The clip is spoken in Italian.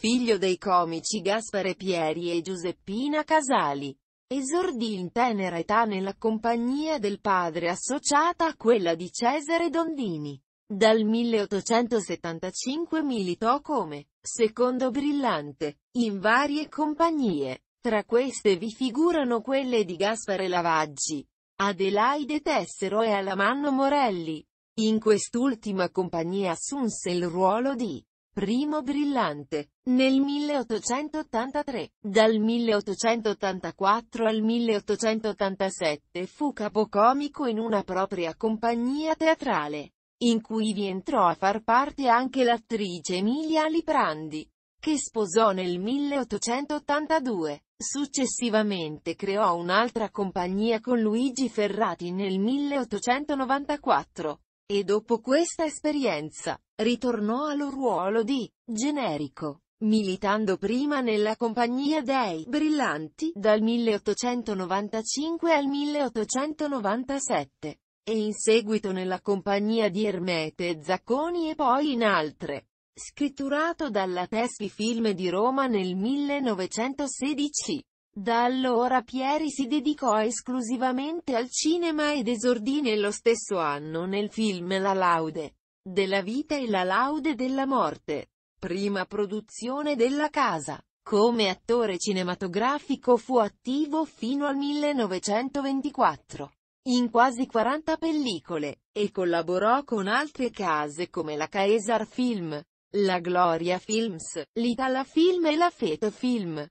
figlio dei comici Gaspare Pieri e Giuseppina Casali. Esordì in tenera età nella compagnia del padre associata a quella di Cesare Dondini. Dal 1875 militò come secondo brillante in varie compagnie. Tra queste vi figurano quelle di Gaspare Lavaggi, Adelaide Tessero e Alamanno Morelli. In quest'ultima compagnia assunse il ruolo di Primo brillante. Nel 1883, dal 1884 al 1887 fu capocomico in una propria compagnia teatrale, in cui vi entrò a far parte anche l'attrice Emilia Liprandi, che sposò nel 1882. Successivamente creò un'altra compagnia con Luigi Ferrati nel 1894 e dopo questa esperienza, ritornò al ruolo di generico, militando prima nella compagnia dei Brillanti dal 1895 al 1897 e in seguito nella compagnia di Ermete Zacconi e poi in altre. Scritturato dalla Teschi Film di Roma nel 1916, da allora Pieri si dedicò esclusivamente al cinema ed esordì nello stesso anno nel film La laude della vita e La laude della morte, prima produzione della casa. Come attore cinematografico fu attivo fino al 1924, in quasi 40 pellicole, e collaborò con altre case come la Caesar Film, la Gloria Films, l'Itala Film e la Feta Film.